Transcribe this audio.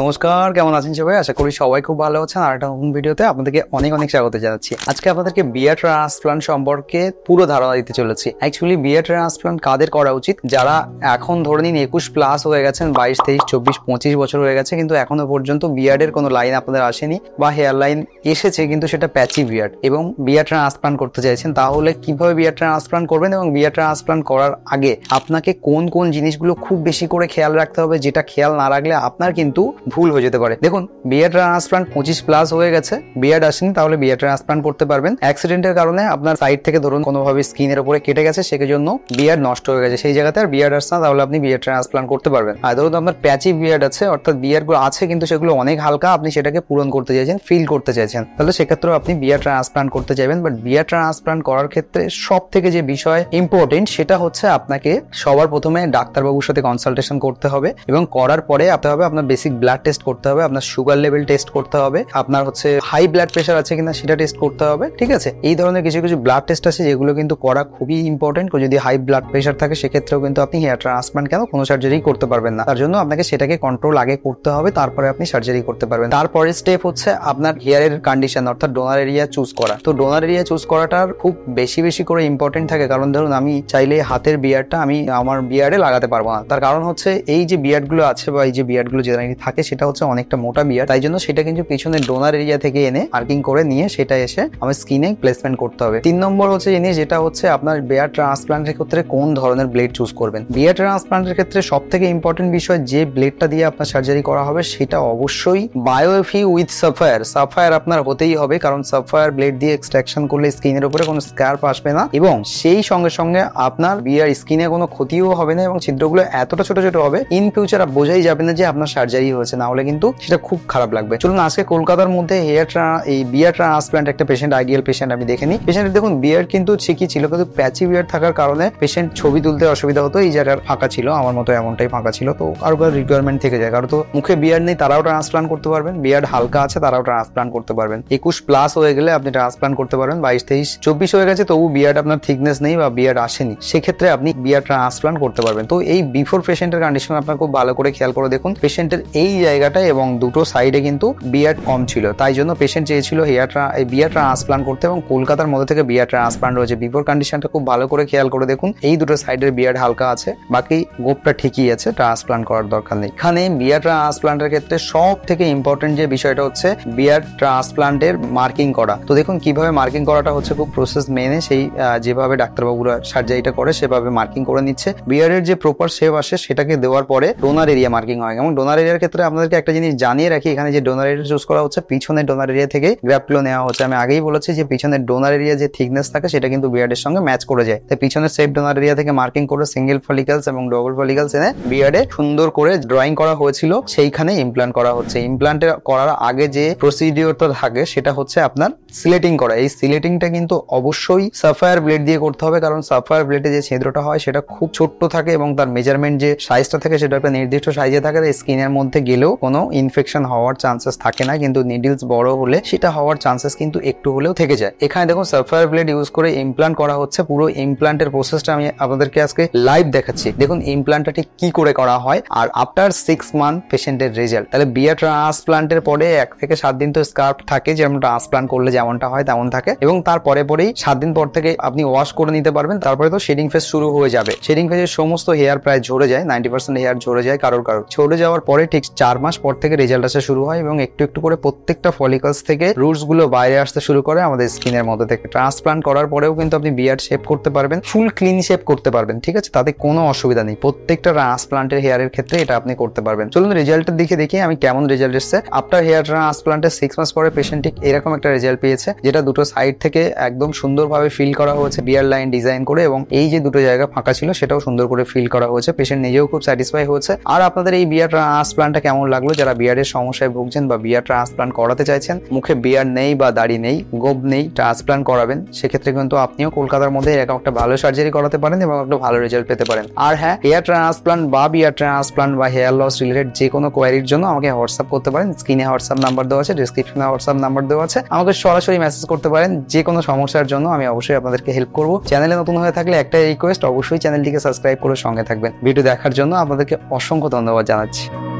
নমস্কার কেমন আছেন সবাই আশা করি সবাই খুব ভালো আছেন আর একটা নতুন ভিডিওতে আপনাদেরকে অনেক অনেক স্বাগত জানাচ্ছি আজকে আপনাদেরকে বিয়ার ট্রান্সপ্লান্ট সম্পর্কে পুরো ধারণা দিতে চলেছি অ্যাকচুয়ালি বিয়ার ট্রান্সপ্লান্ট কাদের করা উচিত যারা এখন ধরে নিন একুশ প্লাস হয়ে গেছেন বাইশ তেইশ চব্বিশ পঁচিশ বছর হয়ে গেছে কিন্তু এখনো পর্যন্ত বিয়ার্ডের কোনো লাইন আপনাদের আসেনি বা হেয়ার লাইন এসেছে কিন্তু সেটা প্যাচি বিয়ার্ড এবং বিয়ার ট্রান্সপ্লান্ট করতে চাইছেন তাহলে কিভাবে বিয়ার ট্রান্সপ্লান্ট করবেন এবং বিয়ার ট্রান্সপ্লান্ট করার আগে আপনাকে কোন কোন জিনিসগুলো খুব বেশি করে খেয়াল রাখতে হবে যেটা খেয়াল না রাখলে আপনার কিন্তু ভুল হয়ে যেতে পারে দেখুন বিয়ার ট্রান্সপ্লান্ট পঁচিশ প্লাস হয়ে গেছে বিয়ার আসেনি তাহলে বিয়ার ট্রান্সপ্লান্ট করতে পারবেন অ্যাক্সিডেন্টের কারণে আপনার সাইড থেকে ধরুন কোনোভাবে স্কিনের উপরে কেটে গেছে সেই জন্য বিয়ার নষ্ট হয়ে গেছে সেই জায়গাতে আর বিয়ার আসছে না তাহলে আপনি বিয়ার ট্রান্সপ্লান্ট করতে পারবেন আর ধরুন আপনার প্যাচি বিয়ার আছে অর্থাৎ বিয়ারগুলো আছে কিন্তু সেগুলো অনেক হালকা আপনি সেটাকে পূরণ করতে চাইছেন ফিল করতে চাইছেন তাহলে সেক্ষেত্রেও আপনি বিয়ার ট্রান্সপ্লান্ট করতে চাইবেন বাট বিয়ার ট্রান্সপ্লান্ট করার ক্ষেত্রে সব থেকে যে বিষয় ইম্পর্টেন্ট সেটা হচ্ছে আপনাকে সবার প্রথমে ডাক্তারবাবুর সাথে কনসালটেশন করতে হবে এবং করার পরে আপনার হবে আপনার বেসিক ব্লাড ব্লাড টেস্ট করতে হবে আপনার সুগার লেভেল টেস্ট করতে হবে আপনার হচ্ছে হাই ব্লাড প্রেশার আছে কিনা সেটা টেস্ট করতে হবে ঠিক আছে এই ধরনের কিছু কিছু ব্লাড টেস্ট আছে যেগুলো কিন্তু করা খুবই ইম্পর্টেন্ট যদি হাই ব্লাড প্রেশার থাকে সেক্ষেত্রেও কিন্তু আপনি হেয়ার ট্রান্সপ্লান্ট কেন কোনো সার্জারি করতে পারবেন না তার জন্য আপনাকে সেটাকে কন্ট্রোল আগে করতে হবে তারপরে আপনি সার্জারি করতে পারবেন তারপরে স্টেপ হচ্ছে আপনার হেয়ারের কন্ডিশন অর্থাৎ ডোনার এরিয়া চুজ করা তো ডোনার এরিয়া চুজ করাটার খুব বেশি বেশি করে ইম্পর্টেন্ট থাকে কারণ ধরুন আমি চাইলে হাতের বিয়ারটা আমি আমার বিয়ারে লাগাতে পারবো না তার কারণ হচ্ছে এই যে বিয়ারগুলো আছে বা এই যে বিয়ারগুলো যেটা থাকে সেটা হচ্ছে অনেকটা মোটা বিয়ার তাই জন্য সেটা কিন্তু পিছনে ডোনার এরিয়া থেকে এনে আর্কিং করে নিয়ে সেটা এসে আমার স্কিনে প্লেসমেন্ট করতে হবে তিন নম্বর হচ্ছে জিনিস যেটা হচ্ছে আপনার বিয়ার ট্রান্সপ্লান্টের ক্ষেত্রে কোন ধরনের ব্লেড চুজ করবেন বিয়ার ট্রান্সপ্লান্টের ক্ষেত্রে সব থেকে ইম্পর্টেন্ট বিষয় যে ব্লেডটা দিয়ে আপনার সার্জারি করা হবে সেটা অবশ্যই বায়োফি উইথ সাফায়ার সাফায়ার আপনার হতেই হবে কারণ সাফায়ার ব্লেড দিয়ে এক্সট্রাকশন করলে স্কিনের উপরে কোনো স্কার্প আসবে না এবং সেই সঙ্গে সঙ্গে আপনার বিয়ার স্কিনে কোনো ক্ষতিও হবে না এবং ছিদ্রগুলো এতটা ছোট ছোট হবে ইন ফিউচার বোঝাই যাবে না যে আপনার সার্জারি হয়েছে আছে না হলে কিন্তু সেটা খুব খারাপ লাগবে চলুন আজকে কলকাতার মধ্যে হেয়ার এই বিয়ার ট্রান্সপ্লান্ট একটা পেশেন্ট আইডিয়াল পেশেন্ট আমি দেখে নিই পেশেন্টের দেখুন বিয়ার কিন্তু ঠিকই ছিল কিন্তু প্যাচি বিয়ার থাকার কারণে পেশেন্ট ছবি তুলতে অসুবিধা হতো এই জায়গার ফাঁকা ছিল আমার মতো এমনটাই ফাঁকা ছিল তো আর কারো রিকোয়ারমেন্ট থেকে যায় কারো তো মুখে বিয়ার নেই তারাও ট্রান্সপ্লান্ট করতে পারবেন বিয়ার হালকা আছে তারাও ট্রান্সপ্লান্ট করতে পারবেন একুশ প্লাস হয়ে গেলে আপনি ট্রান্সপ্লান্ট করতে পারবেন বাইশ তেইশ চব্বিশ হয়ে গেছে তবু বিয়ার আপনার থিকনেস নেই বা বিয়ার আসেনি সেক্ষেত্রে আপনি বিয়ার ট্রান্সপ্লান্ট করতে পারবেন তো এই বিফোর পেশেন্টের কন্ডিশন আপনার খুব ভালো করে খেয়াল করে দেখুন পেশেন্টের এই জায়গাটায় এবং দুটো সাইডে কিন্তু বিয়ার কম ছিল তাই জন্য পেশেন্ট চেয়েছিল হেয়ার এই বিয়ার ট্রান্সপ্লান্ট করতে এবং কলকাতার মধ্যে থেকে বিয়ার ট্রান্সপ্লান্ট রয়েছে বিফোর কন্ডিশনটা খুব ভালো করে খেয়াল করে দেখুন এই দুটো সাইডের বিয়ার হালকা আছে বাকি গোপটা ঠিকই আছে ট্রান্সপ্লান্ট করার দরকার নেই এখানে বিয়ার ট্রান্সপ্লান্টের ক্ষেত্রে সব থেকে ইম্পর্টেন্ট যে বিষয়টা হচ্ছে বিয়ার ট্রান্সপ্লান্টের মার্কিং করা তো দেখুন কিভাবে মার্কিং করাটা হচ্ছে খুব প্রসেস মেনে সেই যেভাবে ডাক্তারবাবুরা সার্জারিটা করে সেভাবে মার্কিং করে নিচ্ছে বিয়ারের যে প্রপার শেপ আসে সেটাকে দেওয়ার পরে ডোনার এরিয়া মার্কিং হয় এবং ডোনার এরিয়ার ক্ষেত্রে আপনাদেরকে একটা জিনিস জানিয়ে রাখি এখানে যে ডোনার এরিয়া চুজ করা হচ্ছে পিছনের ডোনার এরিয়া থেকে গুলো নেওয়া হচ্ছে আমি আগেই বলেছি যে পিছনে ডোনার এরিয়া যে থিকনেস থাকে সেটা কিন্তু বিয়ার্ডের সঙ্গে ম্যাচ করে যায় তাই পিছনের সেফ ডোনার এরিয়া থেকে মার্কিং করে সিঙ্গেল ফলিকালস এবং ডবল ফলিকালস এনে বিয়ার্ডে সুন্দর করে ড্রয়িং করা হয়েছিল সেইখানে ইমপ্লান্ট করা হচ্ছে ইমপ্লান্ট করার আগে যে প্রসিডিওরটা থাকে সেটা হচ্ছে আপনার সিলেটিং করা এই সিলেটিংটা কিন্তু অবশ্যই সাফায়ার ব্লেড দিয়ে করতে হবে কারণ সাফায়ার ব্লেডে যে ছেদ্রটা হয় সেটা খুব ছোট্ট থাকে এবং তার মেজারমেন্ট যে সাইজটা থাকে সেটা একটা নির্দিষ্ট সাইজে থাকে স্কিনের মধ্যে গেলে নিলেও কোনো ইনফেকশন হওয়ার চান্সেস থাকে না কিন্তু নিডলস বড় হলে সেটা হওয়ার চান্সেস কিন্তু একটু হলেও থেকে যায় এখানে দেখুন সার্ফার ব্লেড ইউজ করে ইমপ্লান্ট করা হচ্ছে পুরো ইমপ্লান্টের প্রসেসটা আমি আপনাদেরকে আজকে লাইভ দেখাচ্ছি দেখুন ইমপ্লান্টটা ঠিক কি করে করা হয় আর আফটার সিক্স মান্থ পেশেন্টের রেজাল্ট তাহলে বিয়া ট্রান্সপ্লান্টের পরে এক থেকে সাত দিন তো স্কার্প থাকে যেমন ট্রান্সপ্লান্ট করলে যেমনটা হয় তেমন থাকে এবং তারপরে পরেই সাত দিন পর থেকে আপনি ওয়াশ করে নিতে পারবেন তারপরে তো শেডিং ফেস শুরু হয়ে যাবে শেডিং ফেজের সমস্ত হেয়ার প্রায় ঝরে যায় নাইনটি পার্সেন্ট হেয়ার ঝরে যায় কারোর কারোর ঝরে যাওয়ার পরে ঠিক চার মাস পর থেকে রেজাল্ট আসা শুরু হয় এবং একটু একটু করে প্রত্যেকটা ফলিকলস থেকে গুলো বাইরে আসতে শুরু করে আমাদের স্কিনের মধ্যে থেকে ট্রান্সপ্লান্ট করার পরেও কিন্তু আপনি বিয়ার শেপ করতে পারবেন ফুল ক্লিন শেপ করতে পারবেন ঠিক আছে তাতে কোনো অসুবিধা নেই প্রত্যেকটা ট্রান্সপ্লান্টের হেয়ারের ক্ষেত্রে এটা আপনি করতে পারবেন চলুন রেজাল্টের দিকে দেখি আমি কেমন রেজাল্ট এসছে আফটার হেয়ার ট্রান্সপ্লান্টের সিক্স মাস পরে পেশেন্ট ঠিক এরকম একটা রেজাল্ট পেয়েছে যেটা দুটো সাইড থেকে একদম সুন্দরভাবে ফিল করা হয়েছে বিয়ার লাইন ডিজাইন করে এবং এই যে দুটো জায়গা ফাঁকা ছিল সেটাও সুন্দর করে ফিল করা হয়েছে পেশেন্ট নিজেও খুব স্যাটিসফাই হয়েছে আর আপনাদের এই বিয়ার ট্রান্সপ্লান্টটা কেমন লাগলো যারা বিয়ারের সমস্যায় ভুগছেন বা বিয়ার ট্রান্সপ্লান্ট করাতে চাইছেন মুখে বিয়ার নেই বা দাড়ি নেই গোব নেই ট্রান্সপ্লান্ট করাবেন সেক্ষেত্রে কিন্তু আপনিও কলকাতার মধ্যে এরকম একটা ভালো সার্জারি করাতে পারেন এবং একটা ভালো রেজাল্ট পেতে পারেন আর হ্যাঁ হেয়ার ট্রান্সপ্লান্ট বা বিয়ার ট্রান্সপ্লান্ট বা হেয়ার লস রিলেটেড যে কোনো কোয়ারির জন্য আমাকে হোয়াটসঅ্যাপ করতে পারেন স্ক্রিনে হোয়াটসঅ্যাপ নাম্বার দেওয়া আছে ডিসক্রিপশনে হোয়াটসঅ্যাপ নাম্বার দেওয়া আছে আমাকে সরাসরি মেসেজ করতে পারেন যে কোনো সমস্যার জন্য আমি অবশ্যই আপনাদেরকে হেল্প করবো চ্যানেলে নতুন হয়ে থাকলে একটা রিকোয়েস্ট অবশ্যই চ্যানেলটিকে সাবস্ক্রাইব করে সঙ্গে থাকবেন ভিডিও দেখার জন্য আপনাদেরকে অসংখ্য ধন্যবাদ জানাচ্ছি